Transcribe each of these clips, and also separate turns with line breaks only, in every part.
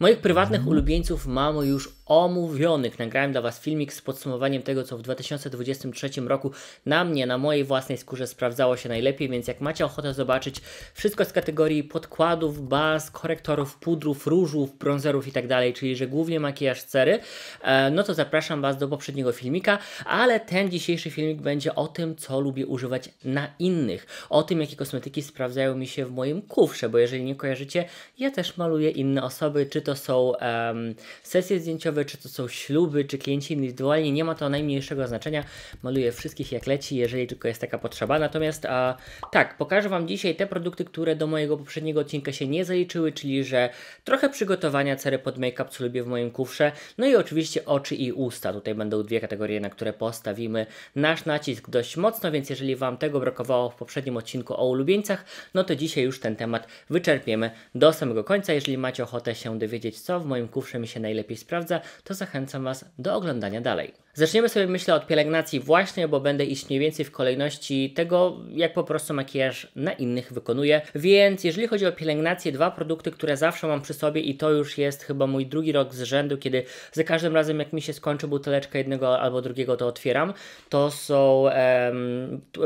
Moich prywatnych ulubieńców mam już omówionych. Nagrałem dla Was filmik z podsumowaniem tego, co w 2023 roku na mnie, na mojej własnej skórze sprawdzało się najlepiej, więc jak macie ochotę zobaczyć wszystko z kategorii podkładów, baz, korektorów, pudrów, różów, brązerów i tak dalej, czyli że głównie makijaż cery, e, no to zapraszam Was do poprzedniego filmika, ale ten dzisiejszy filmik będzie o tym, co lubię używać na innych, o tym, jakie kosmetyki sprawdzają mi się w moim kufrze, bo jeżeli nie kojarzycie, ja też maluję inne osoby, czy to są um, sesje zdjęciowe, czy to są śluby, czy klienci indywidualni, nie ma to najmniejszego znaczenia. Maluję wszystkich jak leci, jeżeli tylko jest taka potrzeba. Natomiast a, tak, pokażę Wam dzisiaj te produkty, które do mojego poprzedniego odcinka się nie zaliczyły, czyli że trochę przygotowania cery pod make-up, co lubię w moim kufrze, no i oczywiście oczy i usta. Tutaj będą dwie kategorie, na które postawimy nasz nacisk dość mocno, więc jeżeli Wam tego brakowało w poprzednim odcinku o ulubieńcach, no to dzisiaj już ten temat wyczerpiemy do samego końca. Jeżeli macie ochotę się dowiedzieć, co w moim kufrze mi się najlepiej sprawdza, to zachęcam Was do oglądania dalej. Zaczniemy sobie myślę od pielęgnacji właśnie, bo będę iść mniej więcej w kolejności tego, jak po prostu makijaż na innych wykonuję. Więc jeżeli chodzi o pielęgnację, dwa produkty, które zawsze mam przy sobie i to już jest chyba mój drugi rok z rzędu, kiedy za każdym razem jak mi się skończy buteleczka jednego albo drugiego, to otwieram. To są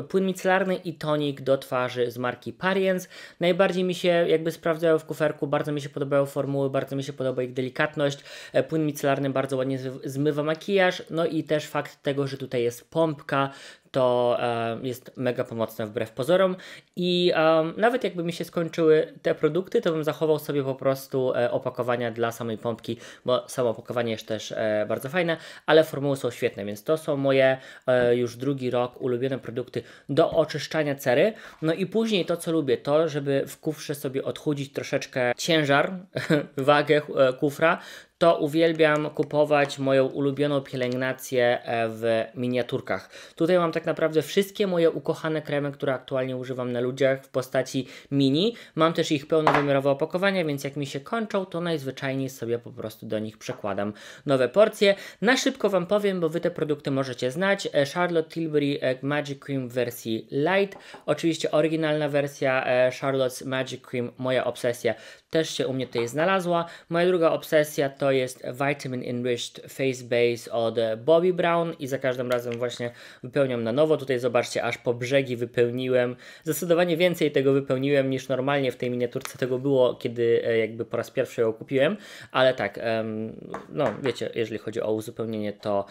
płyn micelarny i tonik do twarzy z marki Pariens. Najbardziej mi się jakby sprawdzają w kuferku, bardzo mi się podobają formuły, bardzo mi się podoba ich delikatność. E, płyn micelarny bardzo ładnie zmywa makijaż, no i i też fakt tego, że tutaj jest pompka, to e, jest mega pomocne wbrew pozorom. I e, nawet jakby mi się skończyły te produkty, to bym zachował sobie po prostu e, opakowania dla samej pompki, bo samo opakowanie jest też bardzo fajne, ale formuły są świetne, więc to są moje już drugi rok ulubione produkty do oczyszczania cery. No i później to, co lubię, to żeby w kufrze sobie odchudzić troszeczkę ciężar, wagę kufra, to uwielbiam kupować moją ulubioną pielęgnację w miniaturkach. Tutaj mam tak tak naprawdę wszystkie moje ukochane kremy, które aktualnie używam na ludziach w postaci mini. Mam też ich pełnowymiarowe opakowania, więc jak mi się kończą, to najzwyczajniej sobie po prostu do nich przekładam nowe porcje. Na szybko Wam powiem, bo Wy te produkty możecie znać. E, Charlotte Tilbury e, Magic Cream w wersji Light. Oczywiście oryginalna wersja e, Charlotte's Magic Cream, moja obsesja, też się u mnie tutaj znalazła. Moja druga obsesja to jest Vitamin Enriched Face Base od Bobby Brown i za każdym razem właśnie wypełniam na nowo. Tutaj zobaczcie, aż po brzegi wypełniłem. Zdecydowanie więcej tego wypełniłem niż normalnie w tej miniaturce tego było, kiedy e, jakby po raz pierwszy ją kupiłem, ale tak, no wiecie, jeżeli chodzi o uzupełnienie, to,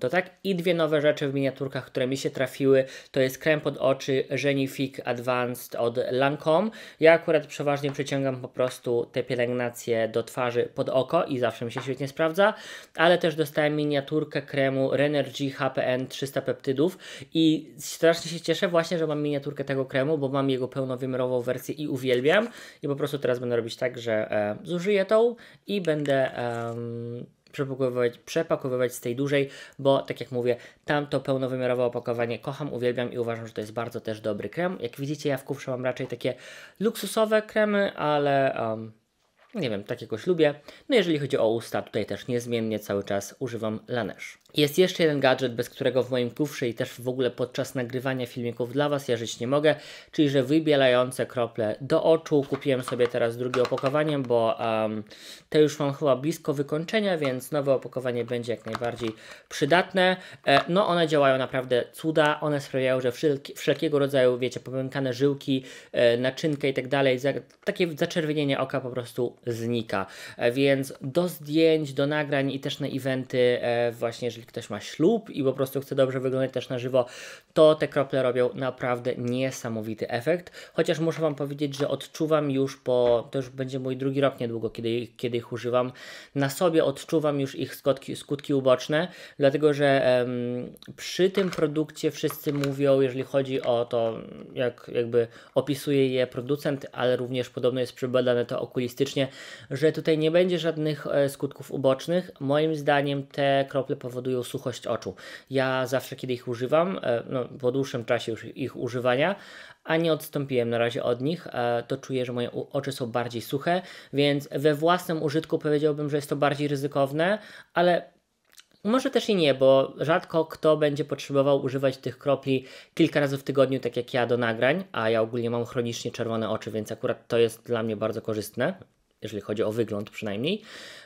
to tak. I dwie nowe rzeczy w miniaturkach, które mi się trafiły, to jest krem pod oczy Genifique Advanced od Lancome. Ja akurat przeważnie przyciągam po prostu te pielęgnacje do twarzy pod oko i zawsze mi się świetnie sprawdza, ale też dostałem miniaturkę kremu Renergy HPN 300 peptydów i strasznie się cieszę właśnie, że mam miniaturkę tego kremu, bo mam jego pełnowymiarową wersję i uwielbiam i po prostu teraz będę robić tak, że e, zużyję tą i będę... E, przepakowywać, przepakowywać z tej dużej, bo tak jak mówię, tamto pełnowymiarowe opakowanie kocham, uwielbiam i uważam, że to jest bardzo też dobry krem. Jak widzicie, ja w kufrze mam raczej takie luksusowe kremy, ale... Um, nie wiem, tak jakoś lubię. No jeżeli chodzi o usta, tutaj też niezmiennie cały czas używam Laneige. Jest jeszcze jeden gadżet, bez którego w moim kufrze i też w ogóle podczas nagrywania filmików dla Was ja żyć nie mogę, czyli że wybielające krople do oczu. Kupiłem sobie teraz drugie opakowanie, bo um, te już mam chyba blisko wykończenia, więc nowe opakowanie będzie jak najbardziej przydatne. E, no one działają naprawdę cuda, one sprawiają, że wszelki, wszelkiego rodzaju, wiecie, pomękane żyłki, e, naczynkę i tak dalej, takie zaczerwienienie oka po prostu znika. E, więc do zdjęć, do nagrań i też na eventy e, właśnie, jeżeli ktoś ma ślub i po prostu chce dobrze wyglądać też na żywo, to te krople robią naprawdę niesamowity efekt. Chociaż muszę Wam powiedzieć, że odczuwam już po, to już będzie mój drugi rok niedługo, kiedy, kiedy ich używam, na sobie odczuwam już ich skutki, skutki uboczne, dlatego że em, przy tym produkcie wszyscy mówią, jeżeli chodzi o to, jak jakby opisuje je producent, ale również podobno jest przebadane to okulistycznie, że tutaj nie będzie żadnych e, skutków ubocznych. Moim zdaniem te krople powodują powodują suchość oczu. Ja zawsze, kiedy ich używam, e, no, po dłuższym czasie już ich używania, a nie odstąpiłem na razie od nich, e, to czuję, że moje oczy są bardziej suche, więc we własnym użytku powiedziałbym, że jest to bardziej ryzykowne, ale może też i nie, bo rzadko kto będzie potrzebował używać tych kropli kilka razy w tygodniu, tak jak ja do nagrań, a ja ogólnie mam chronicznie czerwone oczy, więc akurat to jest dla mnie bardzo korzystne jeżeli chodzi o wygląd przynajmniej.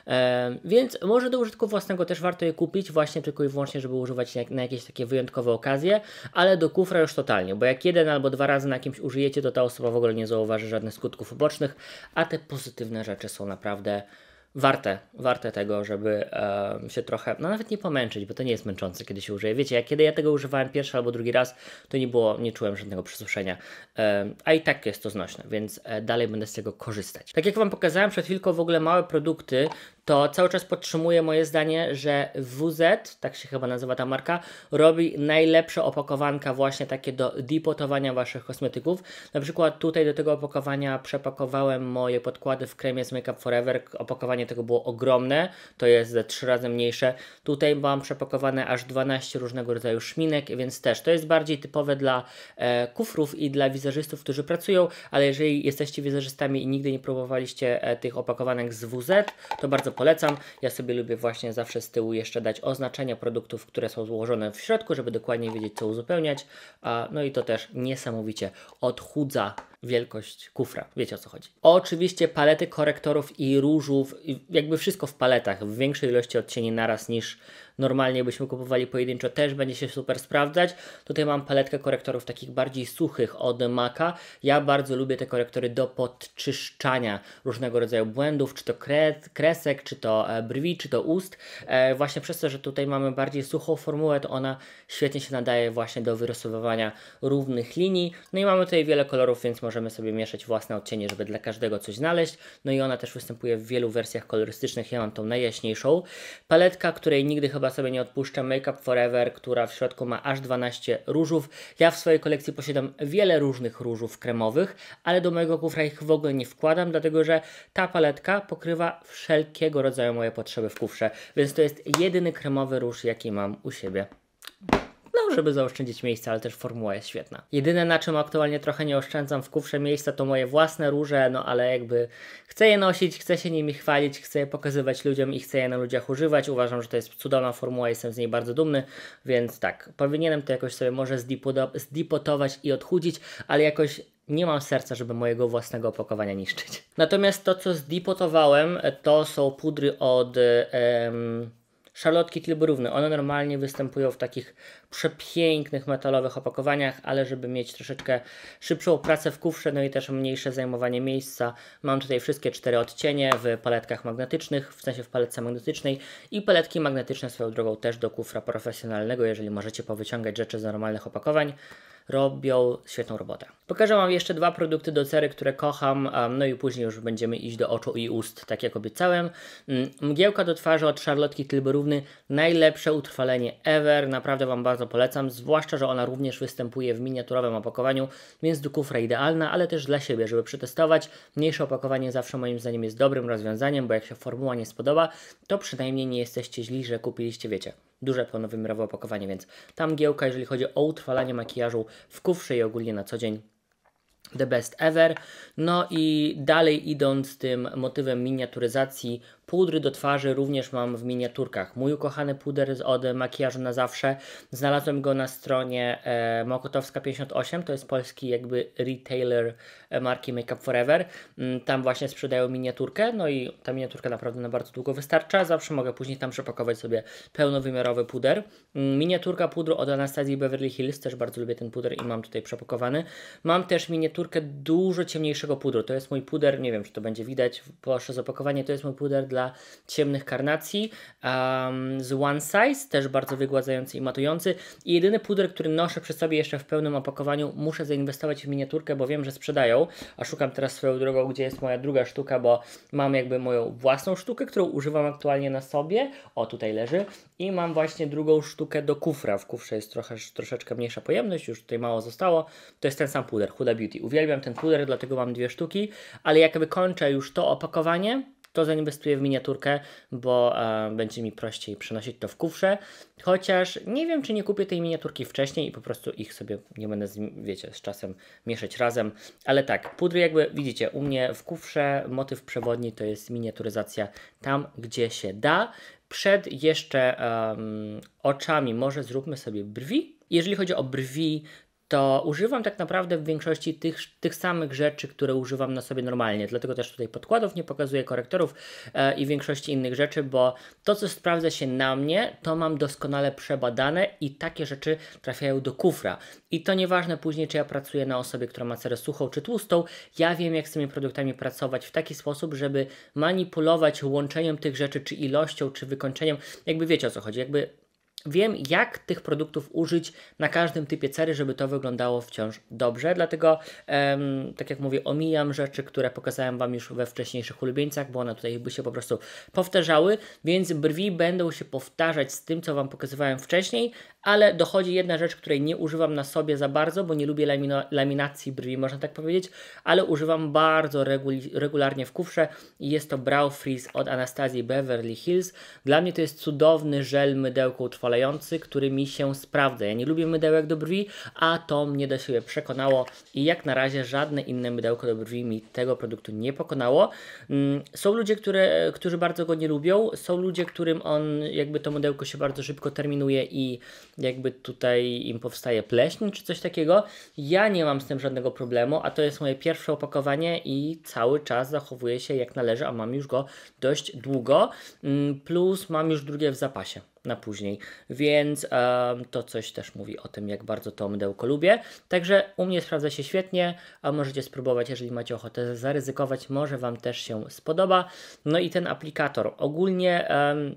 E, więc może do użytku własnego też warto je kupić, właśnie tylko i wyłącznie, żeby używać na jakieś takie wyjątkowe okazje, ale do kufra już totalnie, bo jak jeden albo dwa razy na kimś użyjecie, to ta osoba w ogóle nie zauważy żadnych skutków ubocznych, a te pozytywne rzeczy są naprawdę warte, warte tego, żeby się trochę, no nawet nie pomęczyć, bo to nie jest męczące, kiedy się użyje. Wiecie, jak kiedy ja tego używałem pierwszy albo drugi raz, to nie było, nie czułem żadnego przesuszenia, a i tak jest to znośne, więc e, dalej będę z tego korzystać. Tak jak Wam pokazałem przed chwilką, w ogóle małe produkty to cały czas podtrzymuję moje zdanie, że WZ, tak się chyba nazywa ta marka, robi najlepsze opakowanka właśnie takie do depotowania Waszych kosmetyków. Na przykład tutaj do tego opakowania przepakowałem moje podkłady w kremie z Makeup Forever. Opakowanie tego było ogromne, to jest ze trzy razy mniejsze. Tutaj mam przepakowane aż 12 różnego rodzaju szminek, więc też to jest bardziej typowe dla e, kufrów i dla wizerzystów, którzy pracują, ale jeżeli jesteście wizerzystami i nigdy nie próbowaliście e, tych opakowanek z WZ, to bardzo bardzo polecam. Ja sobie lubię właśnie zawsze z tyłu jeszcze dać oznaczenia produktów, które są złożone w środku, żeby dokładnie wiedzieć, co uzupełniać. A, no i to też niesamowicie odchudza wielkość kufra. Wiecie o co chodzi. Oczywiście palety korektorów i różów, jakby wszystko w paletach, w większej ilości odcieni naraz niż normalnie byśmy kupowali pojedynczo, też będzie się super sprawdzać. Tutaj mam paletkę korektorów takich bardziej suchych od Maka. Ja bardzo lubię te korektory do podczyszczania różnego rodzaju błędów, czy to kresek, czy to e, brwi, czy to ust. E, właśnie przez to, że tutaj mamy bardziej suchą formułę, to ona świetnie się nadaje właśnie do wyrysowywania równych linii. No i mamy tutaj wiele kolorów, więc można możemy sobie mieszać własne odcienie, żeby dla każdego coś znaleźć. No i ona też występuje w wielu wersjach kolorystycznych. Ja mam tą najjaśniejszą. Paletka, której nigdy chyba sobie nie odpuszczę, Make Up Forever, która w środku ma aż 12 różów. Ja w swojej kolekcji posiadam wiele różnych różów kremowych, ale do mojego kufra ich w ogóle nie wkładam, dlatego że ta paletka pokrywa wszelkiego rodzaju moje potrzeby w kufrze. Więc to jest jedyny kremowy róż, jaki mam u siebie żeby zaoszczędzić miejsca, ale też formuła jest świetna. Jedyne na czym aktualnie trochę nie oszczędzam w kufrze miejsca to moje własne róże, no ale jakby chcę je nosić, chcę się nimi chwalić, chcę je pokazywać ludziom i chcę je na ludziach używać. Uważam, że to jest cudowna formuła, jestem z niej bardzo dumny, więc tak, powinienem to jakoś sobie może zdipotować i odchudzić, ale jakoś nie mam serca, żeby mojego własnego opakowania niszczyć. Natomiast to, co zdipotowałem, to są pudry od szalotki tilburówny. One normalnie występują w takich przepięknych metalowych opakowaniach, ale żeby mieć troszeczkę szybszą pracę w kufrze, no i też mniejsze zajmowanie miejsca, mam tutaj wszystkie cztery odcienie w paletkach magnetycznych, w sensie w paletce magnetycznej i paletki magnetyczne swoją drogą też do kufra profesjonalnego, jeżeli możecie powyciągać rzeczy z normalnych opakowań robią świetną robotę. Pokażę Wam jeszcze dwa produkty do cery, które kocham, no i później już będziemy iść do oczu i ust, tak jak obiecałem. Mm, mgiełka do twarzy od Szarlotki równy najlepsze utrwalenie ever, naprawdę Wam bardzo polecam, zwłaszcza, że ona również występuje w miniaturowym opakowaniu, więc do kufra idealna, ale też dla siebie, żeby przetestować. Mniejsze opakowanie zawsze moim zdaniem jest dobrym rozwiązaniem, bo jak się formuła nie spodoba, to przynajmniej nie jesteście źli, że kupiliście, wiecie, duże pełnowymierowe opakowanie, więc tam giełka, jeżeli chodzi o utrwalanie makijażu w kufrze i ogólnie na co dzień, the best ever. No i dalej idąc tym motywem miniaturyzacji, Pudry do twarzy również mam w miniaturkach. Mój ukochany puder z od makijażu na zawsze. Znalazłem go na stronie e, Mokotowska58, to jest polski jakby retailer e, marki Makeup Forever. Mm, tam właśnie sprzedają miniaturkę, no i ta miniaturka naprawdę na bardzo długo wystarcza. Zawsze mogę później tam przepakować sobie pełnowymiarowy puder. Mm, miniaturka pudru od Anastazji Beverly Hills, też bardzo lubię ten puder i mam tutaj przepakowany. Mam też miniaturkę dużo ciemniejszego pudru. To jest mój puder, nie wiem czy to będzie widać, proszę opakowanie, to jest mój puder dla dla ciemnych karnacji um, z One Size, też bardzo wygładzający i matujący. I jedyny puder, który noszę przy sobie jeszcze w pełnym opakowaniu, muszę zainwestować w miniaturkę, bo wiem, że sprzedają, a szukam teraz swoją drogą, gdzie jest moja druga sztuka, bo mam jakby moją własną sztukę, którą używam aktualnie na sobie, o tutaj leży, i mam właśnie drugą sztukę do kufra, w kufrze jest trochę, troszeczkę mniejsza pojemność, już tutaj mało zostało, to jest ten sam puder, Huda Beauty. Uwielbiam ten puder, dlatego mam dwie sztuki, ale jak wykończę już to opakowanie, to zainwestuję w miniaturkę, bo e, będzie mi prościej przenosić to w kufrze. Chociaż nie wiem, czy nie kupię tej miniaturki wcześniej i po prostu ich sobie nie będę, z, wiecie, z czasem mieszać razem. Ale tak, pudry jakby widzicie, u mnie w kufrze motyw przewodni to jest miniaturyzacja tam, gdzie się da. Przed jeszcze um, oczami może zróbmy sobie brwi. Jeżeli chodzi o brwi, to używam tak naprawdę w większości tych, tych samych rzeczy, które używam na sobie normalnie. Dlatego też tutaj podkładów nie pokazuję, korektorów e, i większości innych rzeczy, bo to, co sprawdza się na mnie, to mam doskonale przebadane i takie rzeczy trafiają do kufra. I to nieważne później, czy ja pracuję na osobie, która ma cerę suchą czy tłustą, ja wiem, jak z tymi produktami pracować w taki sposób, żeby manipulować łączeniem tych rzeczy, czy ilością, czy wykończeniem. Jakby wiecie o co chodzi, jakby Wiem, jak tych produktów użyć na każdym typie cery, żeby to wyglądało wciąż dobrze. Dlatego, em, tak jak mówię, omijam rzeczy, które pokazałem Wam już we wcześniejszych ulubieńcach, bo one tutaj by się po prostu powtarzały. Więc brwi będą się powtarzać z tym, co Wam pokazywałem wcześniej, ale dochodzi jedna rzecz, której nie używam na sobie za bardzo, bo nie lubię lamino- laminacji brwi, można tak powiedzieć, ale używam bardzo regularnie w kufrze i jest to Brow Freeze od Anastazji Beverly Hills. Dla mnie to jest cudowny żel mydełko utrwalający, który mi się sprawdza. Ja nie lubię mydełek do brwi, a to mnie do siebie przekonało i jak na razie żadne inne mydełko do brwi mi tego produktu nie pokonało. Mm, są ludzie, które, którzy bardzo go nie lubią, są ludzie, którym on, jakby to mydełko się bardzo szybko terminuje i jakby tutaj im powstaje pleśń czy coś takiego. Ja nie mam z tym żadnego problemu, a to jest moje pierwsze opakowanie i cały czas zachowuje się jak należy, a mam już go dość długo, mm, plus mam już drugie w zapasie na później, więc um, to coś też mówi o tym, jak bardzo to mydełko lubię. Także u mnie sprawdza się świetnie, a możecie spróbować, jeżeli macie ochotę zaryzykować, może Wam też się spodoba. No i ten aplikator. Ogólnie um,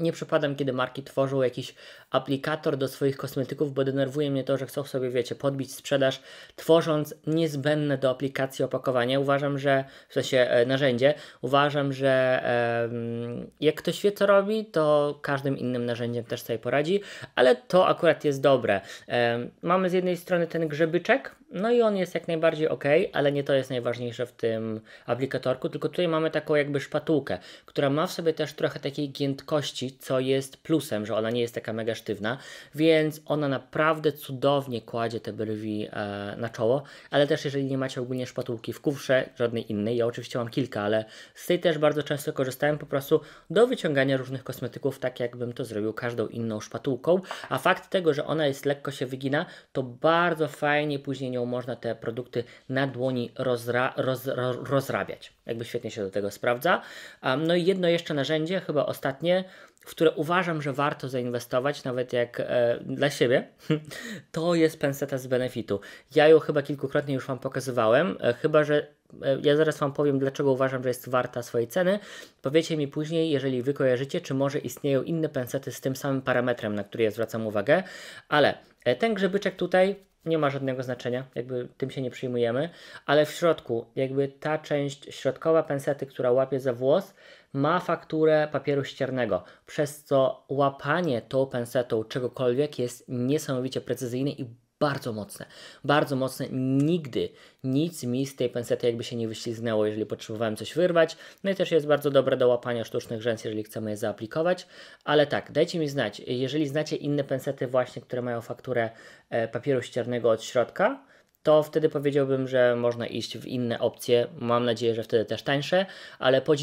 nie przypadam, kiedy marki tworzą jakiś aplikator do swoich kosmetyków, bo denerwuje mnie to, że chcą sobie, wiecie, podbić sprzedaż, tworząc niezbędne do aplikacji opakowanie. Uważam, że, w sensie e, narzędzie, uważam, że e, jak ktoś wie co robi, to każdym innym narzędziem też sobie poradzi, ale to akurat jest dobre. E, mamy z jednej strony ten grzebyczek, no i on jest jak najbardziej ok, ale nie to jest najważniejsze w tym aplikatorku, tylko tutaj mamy taką jakby szpatułkę, która ma w sobie też trochę takiej giętkości, co jest plusem, że ona nie jest taka mega sztywna, więc ona naprawdę cudownie kładzie te brwi e, na czoło, ale też jeżeli nie macie ogólnie szpatułki w kufrze, żadnej innej, ja oczywiście mam kilka, ale z tej też bardzo często korzystałem po prostu do wyciągania różnych kosmetyków, tak jakbym to zrobił każdą inną szpatułką, a fakt tego, że ona jest lekko się wygina, to bardzo fajnie później nią można te produkty na dłoni rozra roz roz rozrabiać. Jakby świetnie się do tego sprawdza. Um, no i jedno jeszcze narzędzie, chyba ostatnie, w które uważam, że warto zainwestować, nawet jak e, dla siebie, to jest penseta z benefitu. Ja ją chyba kilkukrotnie już Wam pokazywałem, e, chyba że e, ja zaraz Wam powiem, dlaczego uważam, że jest warta swojej ceny. Powiecie mi później, jeżeli Wy kojarzycie, czy może istnieją inne pensety z tym samym parametrem, na który ja zwracam uwagę, ale e, ten grzebyczek tutaj nie ma żadnego znaczenia, jakby tym się nie przyjmujemy, ale w środku, jakby ta część środkowa pensety, która łapie za włos, ma fakturę papieru ściernego, przez co łapanie tą pensetą czegokolwiek jest niesamowicie precyzyjne i bardzo mocne, bardzo mocne. Nigdy nic mi z tej pensety jakby się nie wyślizgnęło, jeżeli potrzebowałem coś wyrwać. No i też jest bardzo dobre do łapania sztucznych rzęs, jeżeli chcemy je zaaplikować. Ale tak, dajcie mi znać, jeżeli znacie inne pensety właśnie, które mają fakturę e, papieru ściernego od środka, to wtedy powiedziałbym, że można iść w inne opcje. Mam nadzieję, że wtedy też tańsze, ale po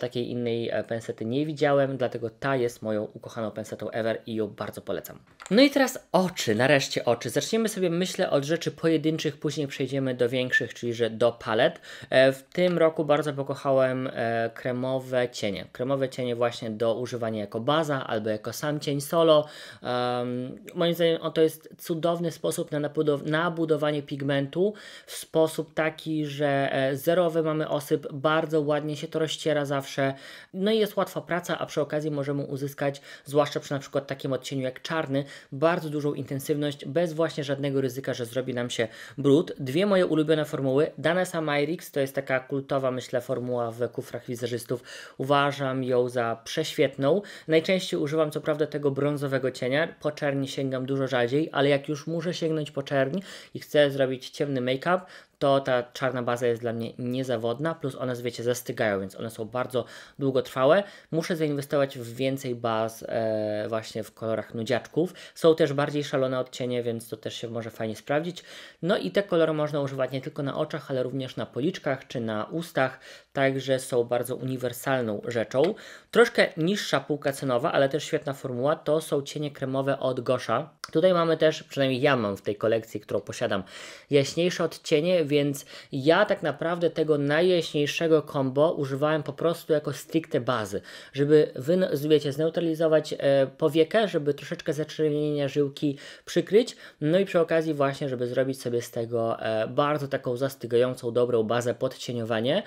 takiej innej e, pensety nie widziałem, dlatego ta jest moją ukochaną pensetą ever i ją bardzo polecam. No i teraz oczy, nareszcie oczy. Zaczniemy sobie, myślę, od rzeczy pojedynczych, później przejdziemy do większych, czyli że do palet. E, w tym roku bardzo pokochałem e, kremowe cienie. Kremowe cienie właśnie do używania jako baza albo jako sam cień solo. Um, moim zdaniem to jest cudowny sposób na nabudowanie pigmentu pigmentu w sposób taki, że e, zerowy mamy osyp, bardzo ładnie się to rozciera zawsze, no i jest łatwa praca, a przy okazji możemy uzyskać, zwłaszcza przy na przykład takim odcieniu jak czarny, bardzo dużą intensywność, bez właśnie żadnego ryzyka, że zrobi nam się brud. Dwie moje ulubione formuły, Danesa Myrix, to jest taka kultowa, myślę, formuła w kufrach wizerzystów, uważam ją za prześwietną. Najczęściej używam co prawda tego brązowego cienia, po czerni sięgam dużo rzadziej, ale jak już muszę sięgnąć po czerni i chcę zrobić zrobić ciemny make-up, to ta czarna baza jest dla mnie niezawodna, plus one, wiecie, zastygają, więc one są bardzo długotrwałe. Muszę zainwestować w więcej baz e, właśnie w kolorach nudziaczków. Są też bardziej szalone odcienie, więc to też się może fajnie sprawdzić. No i te kolory można używać nie tylko na oczach, ale również na policzkach czy na ustach, także są bardzo uniwersalną rzeczą. Troszkę niższa półka cenowa, ale też świetna formuła, to są cienie kremowe od Gosha. Tutaj mamy też, przynajmniej ja mam w tej kolekcji, którą posiadam, jaśniejsze odcienie, więc ja tak naprawdę tego najjaśniejszego combo używałem po prostu jako stricte bazy, żeby wy, wiecie, zneutralizować e, powiekę, żeby troszeczkę zaczerwienienia żyłki przykryć, no i przy okazji właśnie, żeby zrobić sobie z tego e, bardzo taką zastygającą, dobrą bazę podcieniowania.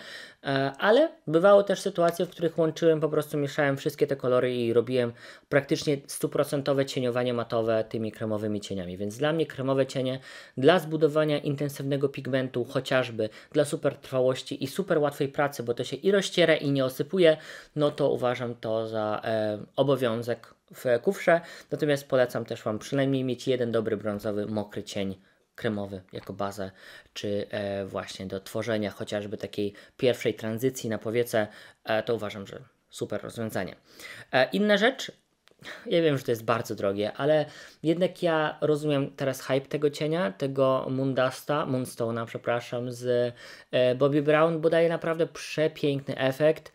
E, ale bywały też sytuacje, w których łączyłem, po prostu mieszałem wszystkie te kolory i robiłem praktycznie stuprocentowe cieniowanie matowe tymi kremowymi cieniami. Więc dla mnie kremowe cienie dla zbudowania intensywnego pigmentu, chociażby dla super trwałości i super łatwej pracy, bo to się i rozciera i nie osypuje, no to uważam to za e, obowiązek w kufrze. Natomiast polecam też Wam przynajmniej mieć jeden dobry brązowy mokry cień kremowy jako bazę, czy e, właśnie do tworzenia chociażby takiej pierwszej tranzycji na powiece, e, to uważam, że super rozwiązanie. E, inna rzecz, ja wiem, że to jest bardzo drogie, ale jednak ja rozumiem teraz hype tego cienia, tego Mundasta, Moonstone'a, przepraszam, z Bobby Brown, bo daje naprawdę przepiękny efekt.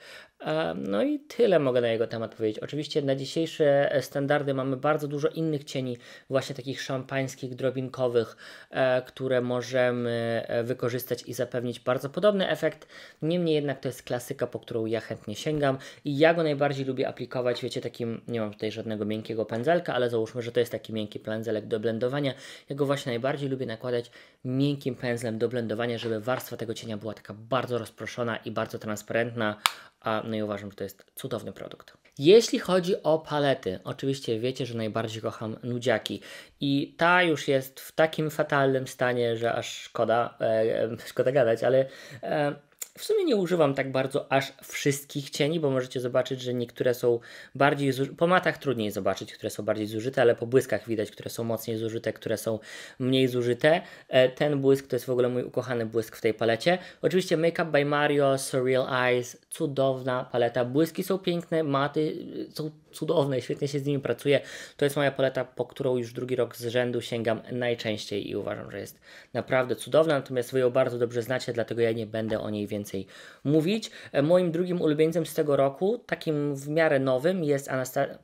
No i tyle mogę na jego temat powiedzieć. Oczywiście na dzisiejsze e, standardy mamy bardzo dużo innych cieni, właśnie takich szampańskich, drobinkowych, e, które możemy e, wykorzystać i zapewnić bardzo podobny efekt. Niemniej jednak to jest klasyka, po którą ja chętnie sięgam i ja go najbardziej lubię aplikować, wiecie, takim, nie mam tutaj żadnego miękkiego pędzelka, ale załóżmy, że to jest taki miękki pędzelek do blendowania. Ja go właśnie najbardziej lubię nakładać miękkim pędzlem do blendowania, żeby warstwa tego cienia była taka bardzo rozproszona i bardzo transparentna no i uważam, że to jest cudowny produkt. Jeśli chodzi o palety, oczywiście wiecie, że najbardziej kocham nudziaki i ta już jest w takim fatalnym stanie, że aż szkoda, e, e szkoda gadać, ale e, w sumie nie używam tak bardzo aż wszystkich cieni, bo możecie zobaczyć, że niektóre są bardziej zużyte. Po matach trudniej zobaczyć, które są bardziej zużyte, ale po błyskach widać, które są mocniej zużyte, które są mniej zużyte. E, ten błysk to jest w ogóle mój ukochany błysk w tej palecie. Oczywiście Make Up by Mario, Surreal Eyes, cudowna paleta. Błyski są piękne, maty są cudowne, świetnie się z nimi pracuje. To jest moja poleta, po którą już drugi rok z rzędu sięgam najczęściej i uważam, że jest naprawdę cudowna, natomiast Wy ją bardzo dobrze znacie, dlatego ja nie będę o niej więcej mówić. E, moim drugim ulubieńcem z tego roku, takim w miarę nowym, jest Anastasia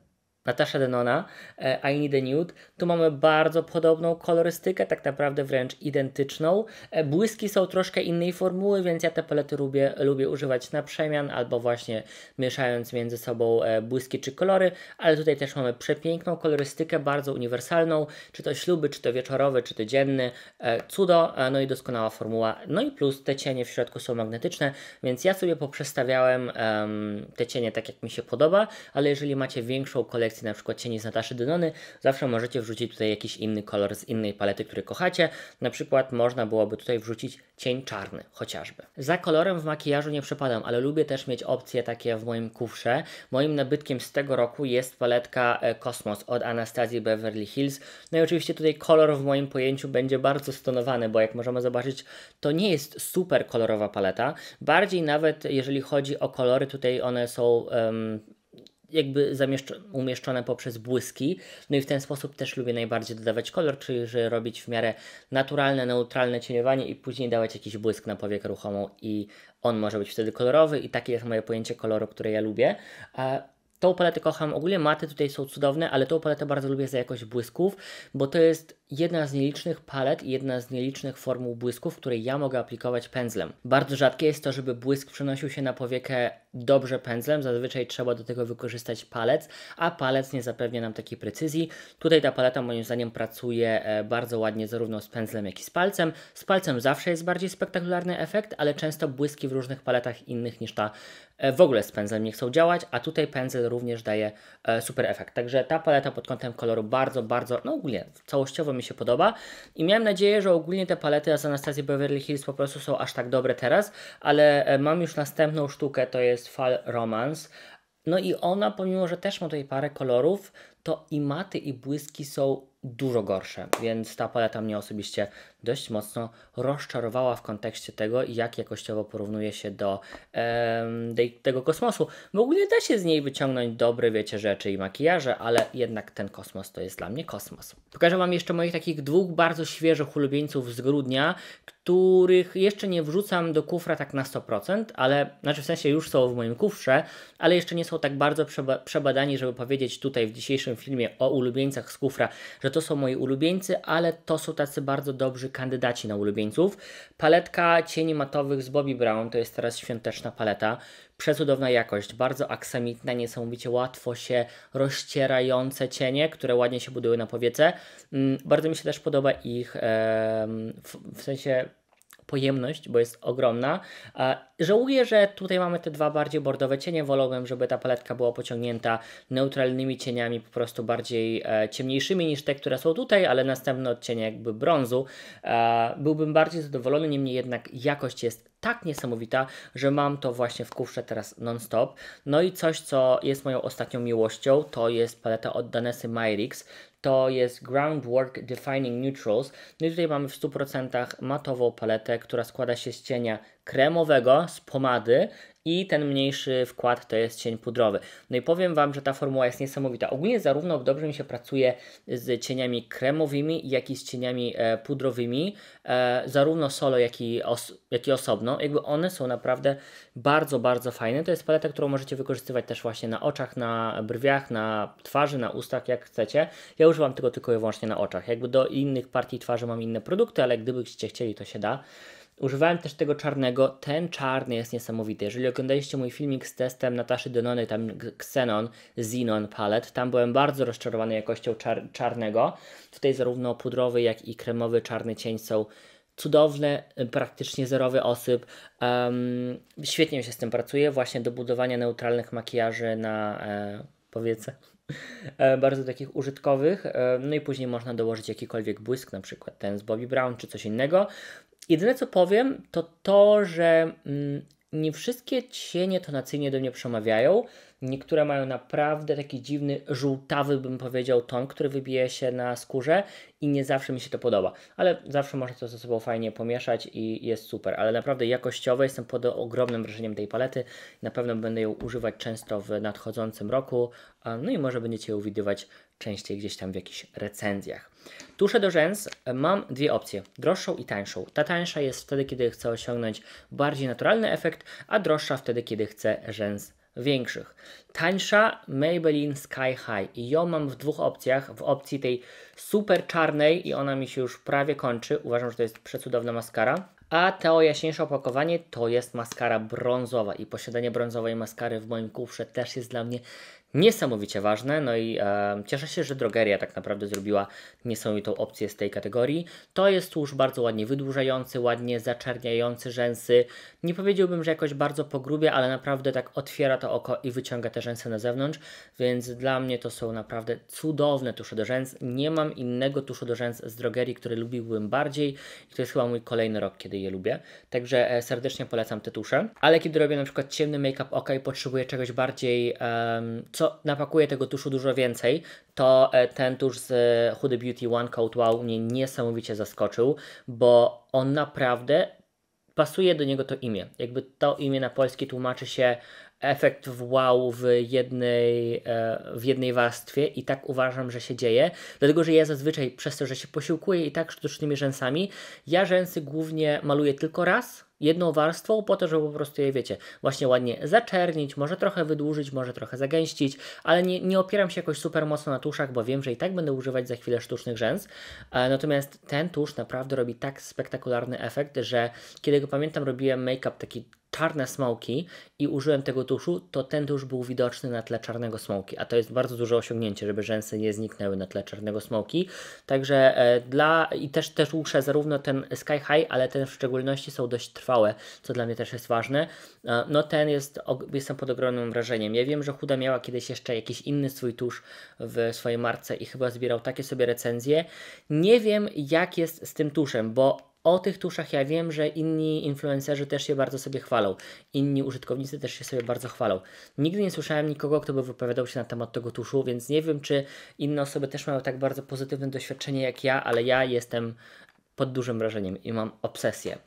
Natasha Denona, e, I Need a Nude. Tu mamy bardzo podobną kolorystykę, tak naprawdę wręcz identyczną. E, błyski są troszkę innej formuły, więc ja te palety lubię, lubię używać na przemian albo właśnie mieszając między sobą e, błyski czy kolory, ale tutaj też mamy przepiękną kolorystykę, bardzo uniwersalną, czy to śluby, czy to wieczorowy, czy to dzienny. Cudo, no i doskonała formuła. No i plus te cienie w środku są magnetyczne, więc ja sobie poprzestawiałem um, te cienie tak jak mi się podoba, ale jeżeli macie większą kolekcję na przykład cieni z Nataszy Dynony, zawsze możecie wrzucić tutaj jakiś inny kolor z innej palety, który kochacie. Na przykład można byłoby tutaj wrzucić cień czarny chociażby. Za kolorem w makijażu nie przepadam, ale lubię też mieć opcje takie w moim kufrze. Moim nabytkiem z tego roku jest paletka e, Kosmos od Anastazji Beverly Hills. No i oczywiście tutaj kolor w moim pojęciu będzie bardzo stonowany, bo jak możemy zobaczyć, to nie jest super kolorowa paleta. Bardziej nawet jeżeli chodzi o kolory, tutaj one są um, jakby umieszczone poprzez błyski. No i w ten sposób też lubię najbardziej dodawać kolor, czyli że robić w miarę naturalne, neutralne cieniowanie i później dawać jakiś błysk na powiekę ruchomą i on może być wtedy kolorowy i takie jest moje pojęcie koloru, które ja lubię. A Tą paletę kocham ogólnie, maty tutaj są cudowne, ale tą paletę bardzo lubię za jakość błysków, bo to jest jedna z nielicznych palet i jedna z nielicznych formuł błysków, które ja mogę aplikować pędzlem. Bardzo rzadkie jest to, żeby błysk przenosił się na powiekę dobrze pędzlem. Zazwyczaj trzeba do tego wykorzystać palec, a palec nie zapewnia nam takiej precyzji. Tutaj ta paleta moim zdaniem pracuje e, bardzo ładnie zarówno z pędzlem, jak i z palcem. Z palcem zawsze jest bardziej spektakularny efekt, ale często błyski w różnych paletach innych niż ta e, w ogóle z pędzlem nie chcą działać, a tutaj pędzel również daje e, super efekt. Także ta paleta pod kątem koloru bardzo, bardzo, no ogólnie całościowo mi się podoba i miałem nadzieję, że ogólnie te palety z Anastazji Beverly Hills po prostu są aż tak dobre teraz, ale mam już następną sztukę, to jest jest Fall Romance. No i ona, pomimo że też ma tutaj parę kolorów, to i maty, i błyski są dużo gorsze, więc ta paleta mnie osobiście dość mocno rozczarowała w kontekście tego, jak jakościowo porównuje się do, em, tego kosmosu. W ogóle da się z niej wyciągnąć dobre, wiecie, rzeczy i makijaże, ale jednak ten kosmos to jest dla mnie kosmos. Pokażę Wam jeszcze moich takich dwóch bardzo świeżych ulubieńców z grudnia, których jeszcze nie wrzucam do kufra tak na 100%, ale, znaczy w sensie już są w moim kufrze, ale jeszcze nie są tak bardzo przeba przebadani, żeby powiedzieć tutaj w dzisiejszym filmie o ulubieńcach z kufra, że że to są moi ulubieńcy, ale to są tacy bardzo dobrzy kandydaci na ulubieńców. Paletka cieni matowych z Bobby Brown to jest teraz świąteczna paleta. Przecudowna jakość, bardzo aksamitna, niesamowicie łatwo się rozcierające cienie, które ładnie się budują na powiece. Mm, bardzo mi się też podoba ich, w sensie pojemność, bo jest ogromna. Żałuję, że tutaj mamy te dwa bardziej bordowe cienie. Wolałbym, żeby ta paletka była pociągnięta neutralnymi cieniami, po prostu bardziej e, ciemniejszymi niż te, które są tutaj, ale następne odcienie jakby brązu. E, byłbym bardziej zadowolony, niemniej jednak jakość jest tak niesamowita, że mam to właśnie w kufrze teraz non-stop. No i coś, co jest moją ostatnią miłością, to jest paleta od Danesy Myrix. To jest Groundwork Defining Neutrals. No i tutaj mamy w 100% matową paletę, która składa się z cienia kremowego z pomady i ten mniejszy wkład to jest cień pudrowy. No i powiem Wam, że ta formuła jest niesamowita. Ogólnie zarówno dobrze mi się pracuje z cieniami kremowymi, jak i z cieniami e, pudrowymi, e, zarówno solo, jak i, os jak i osobno. Jakby one są naprawdę bardzo, bardzo fajne. To jest paleta, którą możecie wykorzystywać też właśnie na oczach, na brwiach, na twarzy, na ustach, jak chcecie. Ja używam tego tylko i wyłącznie na oczach. Jakby do innych partii twarzy mam inne produkty, ale gdybyście chcieli, to się da. Używałem też tego czarnego. Ten czarny jest niesamowity. Jeżeli oglądaliście mój filmik z testem Nataszy Denony, tam Xenon, Xenon Palette, tam byłem bardzo rozczarowany jakością czar czarnego. Tutaj zarówno pudrowy, jak i kremowy czarny cień są cudowne, praktycznie zerowy osyp. Um, świetnie się z tym pracuje, właśnie do budowania neutralnych makijaży na e, powiece. E, bardzo takich użytkowych, e, no i później można dołożyć jakikolwiek błysk, na przykład ten z Bobby Brown czy coś innego. Jedyne co powiem, to to, że mm, nie wszystkie cienie tonacyjnie do mnie przemawiają. Niektóre mają naprawdę taki dziwny, żółtawy, bym powiedział, ton, który wybije się na skórze i nie zawsze mi się to podoba, ale zawsze można to ze sobą fajnie pomieszać i jest super. Ale naprawdę jakościowo jestem pod ogromnym wrażeniem tej palety. Na pewno będę ją używać często w nadchodzącym roku, no i może będziecie ją widywać częściej gdzieś tam w jakichś recenzjach. Tusze do rzęs e, mam dwie opcje, droższą i tańszą. Ta tańsza jest wtedy, kiedy chcę osiągnąć bardziej naturalny efekt, a droższa wtedy, kiedy chcę rzęs większych. Tańsza Maybelline Sky High i ją mam w dwóch opcjach. W opcji tej super czarnej i ona mi się już prawie kończy. Uważam, że to jest przecudowna maskara. A to jaśniejsze opakowanie to jest maskara brązowa i posiadanie brązowej maskary w moim kufrze też jest dla mnie niesamowicie ważne, no i e, cieszę się, że drogeria tak naprawdę zrobiła niesamowitą opcję z tej kategorii. To jest tłuszcz bardzo ładnie wydłużający, ładnie zaczerniający rzęsy. Nie powiedziałbym, że jakoś bardzo pogrubia, ale naprawdę tak otwiera to oko i wyciąga te rzęsy na zewnątrz, więc dla mnie to są naprawdę cudowne tusze do rzęs. Nie mam innego tuszu do rzęs z drogerii, który lubiłbym bardziej i to jest chyba mój kolejny rok, kiedy je lubię. Także e, serdecznie polecam te tusze. Ale kiedy robię na przykład ciemny make-up oka i potrzebuję czegoś bardziej e, co napakuje tego tuszu dużo więcej, to e, ten tusz z e, Huda Beauty One Coat Wow mnie niesamowicie zaskoczył, bo on naprawdę pasuje do niego to imię. Jakby to imię na polski tłumaczy się efekt wow w jednej, e, w jednej warstwie i tak uważam, że się dzieje, dlatego że ja zazwyczaj przez to, że się posiłkuję i tak sztucznymi rzęsami, ja rzęsy głównie maluję tylko raz, jedną warstwą po to, żeby po prostu je, wiecie, właśnie ładnie zaczernić, może trochę wydłużyć, może trochę zagęścić, ale nie, nie opieram się jakoś super mocno na tuszach, bo wiem, że i tak będę używać za chwilę sztucznych rzęs. E, natomiast ten tusz naprawdę robi tak spektakularny efekt, że kiedy go pamiętam, robiłem make-up taki czarne smoki i użyłem tego tuszu, to ten tusz był widoczny na tle czarnego smoki, a to jest bardzo duże osiągnięcie, żeby rzęsy nie zniknęły na tle czarnego smoki. Także e, dla i też też uszę zarówno ten Sky High, ale ten w szczególności są dość trwałe, co dla mnie też jest ważne. E, no ten jest jestem pod ogromnym wrażeniem. Ja wiem, że Huda miała kiedyś jeszcze jakiś inny swój tusz w swojej marce i chyba zbierał takie sobie recenzje. Nie wiem jak jest z tym tuszem, bo o tych tuszach ja wiem, że inni influencerzy też się bardzo sobie chwalą. Inni użytkownicy też się sobie bardzo chwalą. Nigdy nie słyszałem nikogo, kto by wypowiadał się na temat tego tuszu, więc nie wiem, czy inne osoby też mają tak bardzo pozytywne doświadczenie jak ja, ale ja jestem pod dużym wrażeniem i mam obsesję.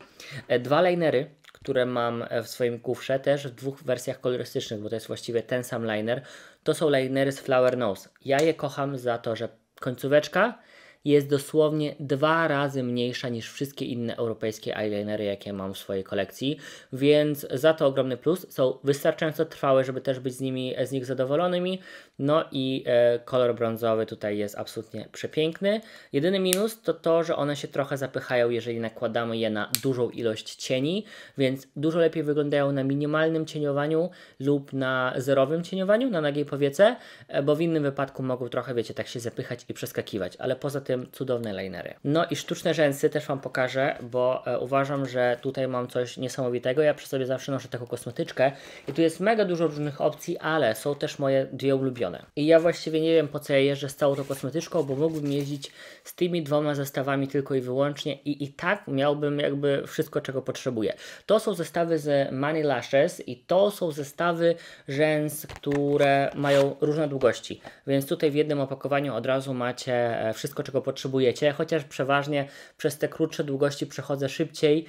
E, dwa linery, które mam e, w swoim kufrze, też w dwóch wersjach kolorystycznych, bo to jest właściwie ten sam liner. To są linery z Flower Nose. Ja je kocham za to, że końcóweczka jest dosłownie dwa razy mniejsza niż wszystkie inne europejskie eyelinery, jakie mam w swojej kolekcji, więc za to ogromny plus. Są wystarczająco trwałe, żeby też być z, nimi, z nich zadowolonymi. No i e, kolor brązowy tutaj jest absolutnie przepiękny. Jedyny minus to to, że one się trochę zapychają, jeżeli nakładamy je na dużą ilość cieni, więc dużo lepiej wyglądają na minimalnym cieniowaniu lub na zerowym cieniowaniu, na nagiej powiece, e, bo w innym wypadku mogą trochę, wiecie, tak się zapychać i przeskakiwać, ale poza tym tym cudowne linery. No i sztuczne rzęsy też Wam pokażę, bo e, uważam, że tutaj mam coś niesamowitego. Ja przy sobie zawsze noszę taką kosmetyczkę i tu jest mega dużo różnych opcji, ale są też moje dwie ulubione. I ja właściwie nie wiem po co ja jeżdżę z całą tą kosmetyczką, bo mógłbym jeździć z tymi dwoma zestawami tylko i wyłącznie i i tak miałbym jakby wszystko, czego potrzebuję. To są zestawy z Money Lashes i to są zestawy rzęs, które mają różne długości, więc tutaj w jednym opakowaniu od razu macie e, wszystko, czego potrzebujecie, chociaż przeważnie przez te krótsze długości przechodzę szybciej,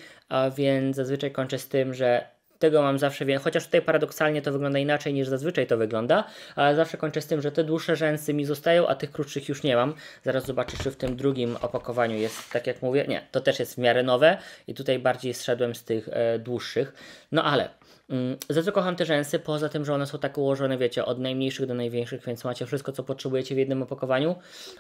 więc zazwyczaj kończę z tym, że tego mam zawsze więcej, chociaż tutaj paradoksalnie to wygląda inaczej niż zazwyczaj to wygląda, ale zawsze kończę z tym, że te dłuższe rzęsy mi zostają, a tych krótszych już nie mam. Zaraz zobaczysz, czy w tym drugim opakowaniu jest, tak jak mówię, nie, to też jest w miarę nowe i tutaj bardziej zszedłem z tych e, dłuższych. No ale Mm, za co kocham te rzęsy? Poza tym, że one są tak ułożone, wiecie, od najmniejszych do największych, więc macie wszystko, co potrzebujecie w jednym opakowaniu.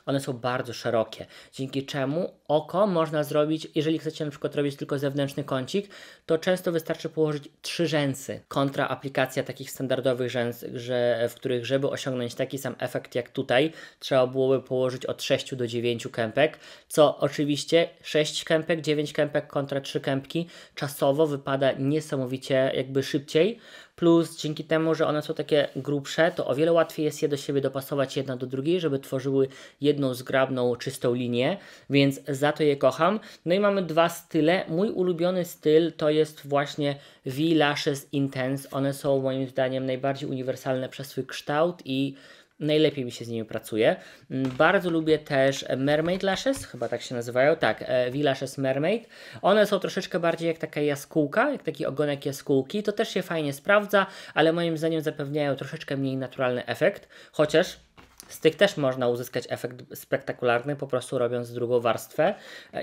One są bardzo szerokie, dzięki czemu oko można zrobić, jeżeli chcecie na przykład robić tylko zewnętrzny kącik, to często wystarczy położyć trzy rzęsy kontra aplikacja takich standardowych rzęs, że, w których, żeby osiągnąć taki sam efekt jak tutaj, trzeba byłoby położyć od 6 do 9 kępek, co oczywiście 6 kępek, 9 kępek kontra 3 kępki czasowo wypada niesamowicie jakby szybciej, plus dzięki temu, że one są takie grubsze, to o wiele łatwiej jest je do siebie dopasować jedna do drugiej, żeby tworzyły jedną zgrabną, czystą linię, więc za to je kocham. No i mamy dwa style. Mój ulubiony styl to jest właśnie V-Lashes Intense. One są moim zdaniem najbardziej uniwersalne przez swój kształt i najlepiej mi się z nimi pracuje. Mm, bardzo lubię też Mermaid Lashes, chyba tak się nazywają, tak, e, V-Lashes Mermaid. One są troszeczkę bardziej jak taka jaskółka, jak taki ogonek jaskółki, to też się fajnie sprawdza, ale moim zdaniem zapewniają troszeczkę mniej naturalny efekt, chociaż z tych też można uzyskać efekt spektakularny, po prostu robiąc drugą warstwę.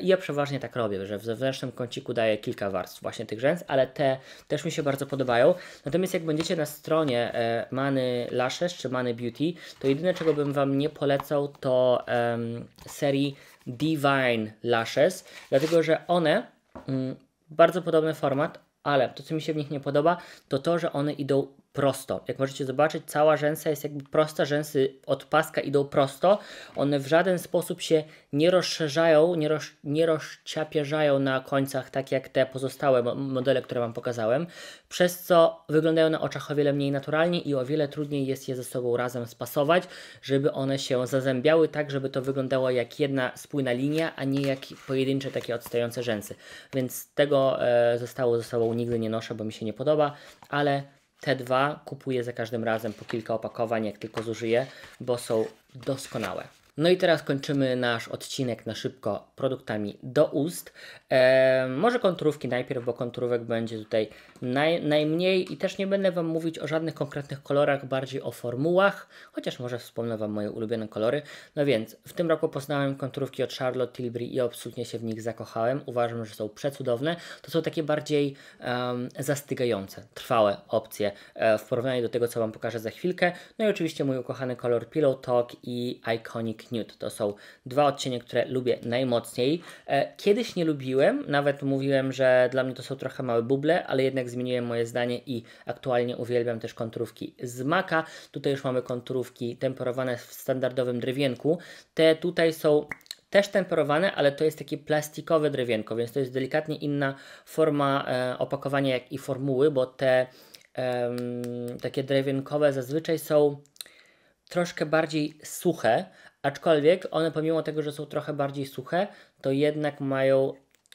I ja przeważnie tak robię, że w zewnętrznym kąciku daję kilka warstw właśnie tych rzęs, ale te też mi się bardzo podobają. Natomiast jak będziecie na stronie e, Many Lashes czy Many Beauty, to jedyne czego bym Wam nie polecał to um, serii Divine Lashes, dlatego że one, mm, bardzo podobny format, ale to co mi się w nich nie podoba, to to, że one idą prosto. Jak możecie zobaczyć, cała rzęsa jest jakby prosta, rzęsy od paska idą prosto. One w żaden sposób się nie rozszerzają, nie, roz, nie rozciapierzają na końcach, tak jak te pozostałe modele, które Wam pokazałem, przez co wyglądają na oczach o wiele mniej naturalnie i o wiele trudniej jest je ze sobą razem spasować, żeby one się zazębiały tak, żeby to wyglądało jak jedna spójna linia, a nie jak pojedyncze takie odstające rzęsy. Więc tego e, zostało ze sobą nigdy nie noszę, bo mi się nie podoba, ale te dwa kupuję za każdym razem po kilka opakowań, jak tylko zużyję, bo są doskonałe. No i teraz kończymy nasz odcinek na szybko produktami do ust. E, może konturówki najpierw, bo konturówek będzie tutaj naj, najmniej i też nie będę Wam mówić o żadnych konkretnych kolorach, bardziej o formułach, chociaż może wspomnę Wam moje ulubione kolory. No więc, w tym roku poznałem konturówki od Charlotte Tilbury i absolutnie się w nich zakochałem. Uważam, że są przecudowne. To są takie bardziej um, zastygające, trwałe opcje e, w porównaniu do tego, co Wam pokażę za chwilkę. No i oczywiście mój ukochany kolor Pillow Talk i Iconic Pink Nude. To są dwa odcienie, które lubię najmocniej. E, kiedyś nie lubiłem, nawet mówiłem, że dla mnie to są trochę małe buble, ale jednak zmieniłem moje zdanie i aktualnie uwielbiam też konturówki z Maka. Tutaj już mamy konturówki temperowane w standardowym drewienku. Te tutaj są też temperowane, ale to jest takie plastikowe drewienko, więc to jest delikatnie inna forma e, opakowania jak i formuły, bo te e, takie drewienkowe zazwyczaj są troszkę bardziej suche, aczkolwiek one pomimo tego, że są trochę bardziej suche, to jednak mają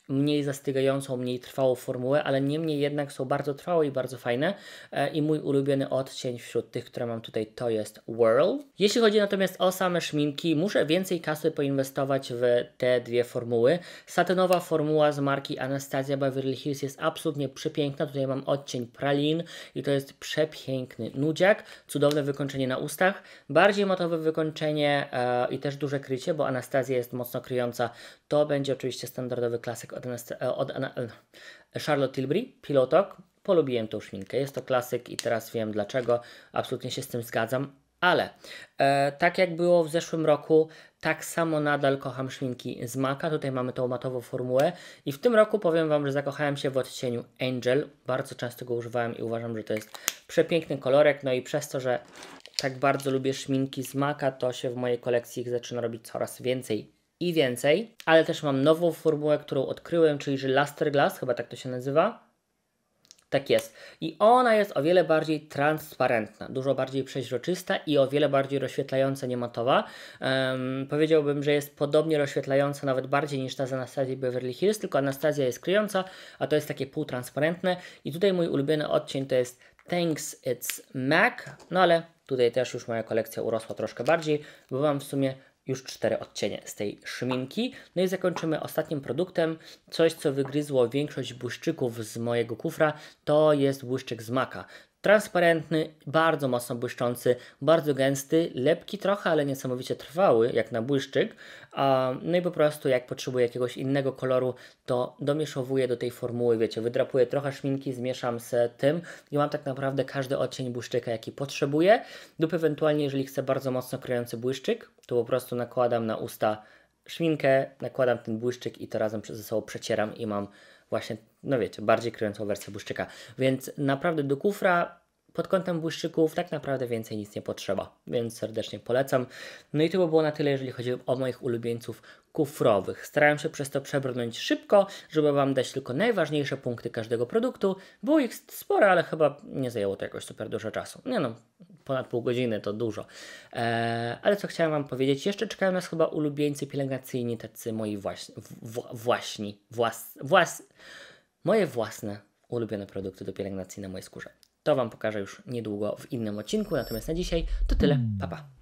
mniej zastygającą, mniej trwałą formułę, ale niemniej jednak są bardzo trwałe i bardzo fajne. E, I mój ulubiony odcień wśród tych, które mam tutaj, to jest Whirl. Jeśli chodzi natomiast o same szminki, muszę więcej kasy poinwestować w te dwie formuły. Satynowa formuła z marki Anastasia Beverly Hills jest absolutnie przepiękna. Tutaj mam odcień pralin i to jest przepiękny nudziak. Cudowne wykończenie na ustach. Bardziej matowe wykończenie e, i też duże krycie, bo Anastazja jest mocno kryjąca. To będzie oczywiście standardowy klasyk Natomiast e, od e, Charlotte Tilbury, Pilotok, polubiłem tą szminkę. Jest to klasyk i teraz wiem dlaczego. Absolutnie się z tym zgadzam. Ale e, tak jak było w zeszłym roku, tak samo nadal kocham szminki z Maka. Tutaj mamy tą matową formułę. I w tym roku powiem Wam, że zakochałem się w odcieniu Angel. Bardzo często go używałem i uważam, że to jest przepiękny kolorek. No i przez to, że tak bardzo lubię szminki z Maka, to się w mojej kolekcji ich zaczyna robić coraz więcej i więcej, ale też mam nową formułę, którą odkryłem, czyli że Luster Glass, chyba tak to się nazywa. Tak jest. I ona jest o wiele bardziej transparentna, dużo bardziej przeźroczysta i o wiele bardziej rozświetlająca niematowa. Um, powiedziałbym, że jest podobnie rozświetlająca, nawet bardziej niż ta z Anastazji Beverly Hills, tylko Anastazja jest kryjąca, a to jest takie półtransparentne. I tutaj mój ulubiony odcień to jest Thanks It's Mac, no ale tutaj też już moja kolekcja urosła troszkę bardziej, bo mam w sumie już cztery odcienie z tej szminki. No i zakończymy ostatnim produktem. Coś, co wygryzło większość błyszczyków z mojego kufra, to jest błyszczyk z maka. Transparentny, bardzo mocno błyszczący, bardzo gęsty, lepki trochę, ale niesamowicie trwały, jak na błyszczyk. No i po prostu jak potrzebuję jakiegoś innego koloru, to domieszowuję do tej formuły, wiecie, wydrapuję trochę szminki, zmieszam z tym i mam tak naprawdę każdy odcień błyszczyka, jaki potrzebuję. Lub ewentualnie, jeżeli chcę bardzo mocno kryjący błyszczyk, to po prostu nakładam na usta szminkę, nakładam ten błyszczyk i to razem ze sobą przecieram i mam właśnie no wiecie, bardziej kryjącą wersję błyszczyka. Więc naprawdę do kufra pod kątem błyszczyków tak naprawdę więcej nic nie potrzeba, więc serdecznie polecam. No i to by było na tyle, jeżeli chodzi o moich ulubieńców kufrowych. Starałem się przez to przebrnąć szybko, żeby Wam dać tylko najważniejsze punkty każdego produktu. Było ich sporo, ale chyba nie zajęło to jakoś super dużo czasu. Nie no, ponad pół godziny to dużo. Eee, ale co chciałem Wam powiedzieć, jeszcze czekają nas chyba ulubieńcy pielęgnacyjni, tacy moi właśnie, w, w, właśnie, włas, włas, moje własne ulubione produkty do pielęgnacji na mojej skórze. To Wam pokażę już niedługo w innym odcinku, natomiast na dzisiaj to tyle. Hmm. Pa, pa.